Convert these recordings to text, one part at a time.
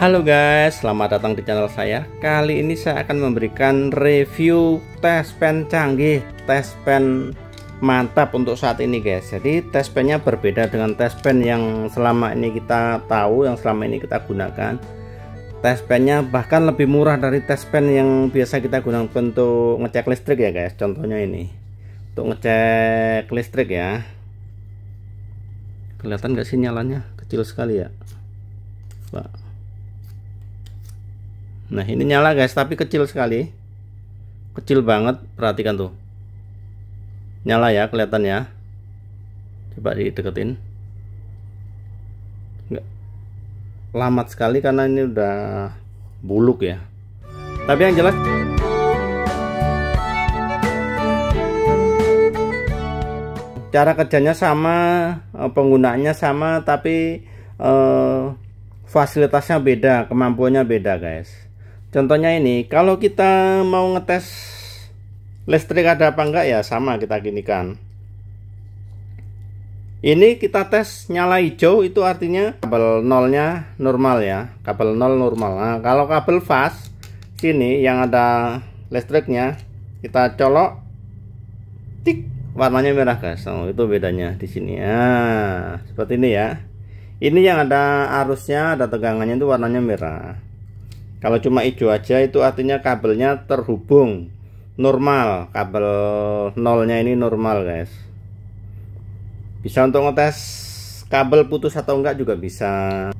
Halo guys, selamat datang di channel saya. Kali ini saya akan memberikan review tes pen canggih, tes pen mantap untuk saat ini guys. Jadi tes pennya berbeda dengan tes pen yang selama ini kita tahu, yang selama ini kita gunakan. Tes pennya bahkan lebih murah dari tes pen yang biasa kita gunakan untuk ngecek listrik ya guys. Contohnya ini untuk ngecek listrik ya. Kelihatan nggak sinyalannya Kecil sekali ya. Pak. Nah ini nyala guys tapi kecil sekali Kecil banget perhatikan tuh Nyala ya kelihatan ya Coba dideketin Nggak. Lamat sekali karena ini udah buluk ya Tapi yang jelas Cara kerjanya sama eh, Penggunaannya sama tapi eh, Fasilitasnya beda Kemampuannya beda guys Contohnya ini, kalau kita mau ngetes listrik ada apa enggak ya sama kita gini kan? Ini kita tes nyala hijau itu artinya kabel nolnya normal ya, kabel nol normal. Nah, kalau kabel fast sini yang ada listriknya kita colok, tik warnanya merah guys. Oh, itu bedanya di sini. Nah, seperti ini ya. Ini yang ada arusnya, ada tegangannya itu warnanya merah. Kalau cuma hijau aja itu artinya kabelnya terhubung normal, kabel nolnya ini normal, guys. Bisa untuk ngetes kabel putus atau enggak juga bisa.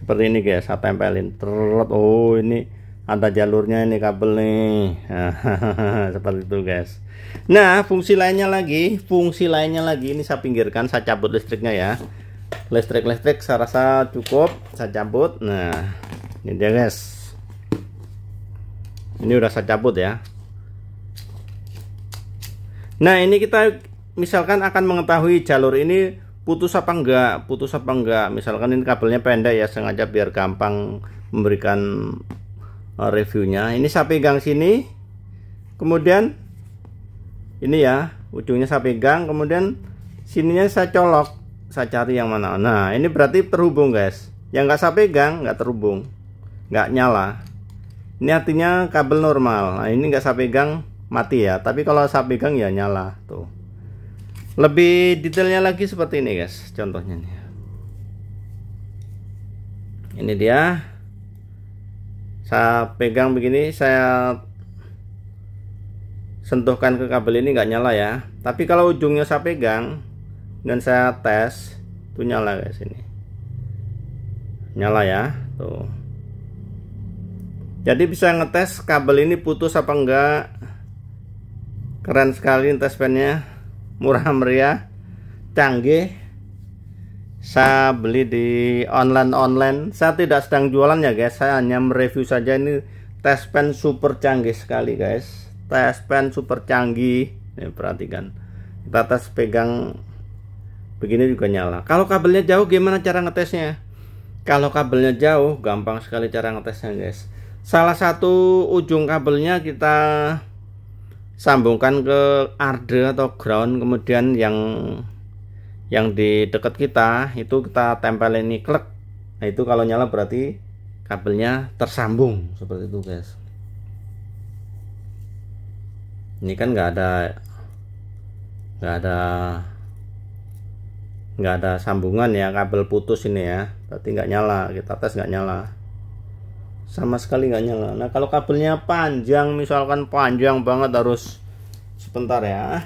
Seperti ini, guys. Saya tempelin. oh ini ada jalurnya ini kabel nih seperti itu guys nah fungsi lainnya lagi fungsi lainnya lagi ini saya pinggirkan saya cabut listriknya ya listrik-listrik saya rasa cukup saya cabut nah ini dia guys ini udah saya cabut ya nah ini kita misalkan akan mengetahui jalur ini putus apa enggak putus apa enggak misalkan ini kabelnya pendek ya sengaja biar gampang memberikan Oh, reviewnya ini saya pegang sini kemudian ini ya ujungnya saya pegang kemudian sininya saya colok saya cari yang mana nah ini berarti terhubung guys yang nggak saya pegang nggak terhubung nggak nyala ini artinya kabel normal nah ini nggak saya pegang mati ya tapi kalau saya pegang ya nyala tuh lebih detailnya lagi seperti ini guys contohnya ini dia saya pegang begini saya sentuhkan ke kabel ini nggak nyala ya tapi kalau ujungnya saya pegang dan saya tes itu nyala guys ini nyala ya tuh jadi bisa ngetes kabel ini putus apa enggak keren sekali tes pennya murah meriah canggih saya beli di online-online saya tidak sedang jualan ya guys saya hanya mereview saja ini test pen super canggih sekali guys test pen super canggih ini perhatikan kita tes pegang begini juga nyala kalau kabelnya jauh gimana cara ngetesnya kalau kabelnya jauh gampang sekali cara ngetesnya guys salah satu ujung kabelnya kita sambungkan ke arde atau ground kemudian yang yang di dekat kita itu kita tempel ini klik nah itu kalau nyala berarti kabelnya tersambung seperti itu guys ini kan nggak ada nggak ada nggak ada sambungan ya kabel putus ini ya berarti nggak nyala kita tes nggak nyala sama sekali nggak nyala nah kalau kabelnya panjang misalkan panjang banget harus sebentar ya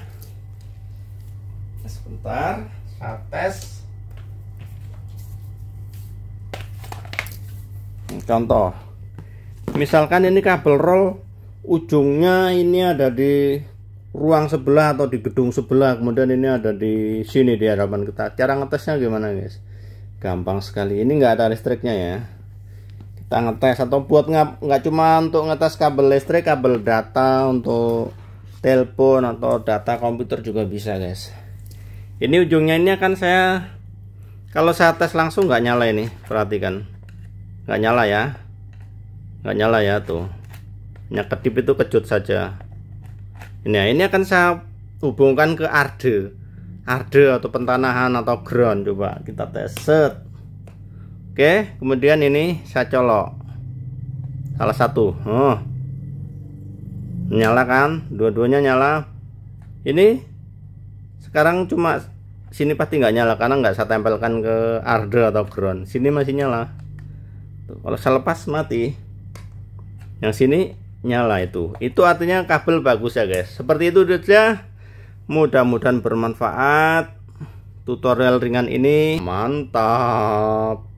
sebentar atas nah, contoh misalkan ini kabel roll ujungnya ini ada di ruang sebelah atau di gedung sebelah kemudian ini ada di sini di hadapan kita cara ngetesnya gimana guys gampang sekali ini nggak ada listriknya ya kita ngetes atau buat nggak nggak cuma untuk ngetes kabel listrik kabel data untuk telepon atau data komputer juga bisa guys ini ujungnya ini akan saya kalau saya tes langsung nggak nyala ini perhatikan nggak nyala ya nggak nyala ya tuh yang kedip itu kejut saja ini ya ini akan saya hubungkan ke arde arde atau pentanahan atau ground coba kita tes set oke kemudian ini saya colok salah satu oh. nyala kan dua-duanya nyala ini sekarang cuma sini pasti nggak nyala karena nggak saya tempelkan ke arde atau ground sini masih nyala kalau saya lepas mati yang sini nyala itu itu artinya kabel bagus ya guys seperti itu saja ya. mudah-mudahan bermanfaat tutorial ringan ini mantap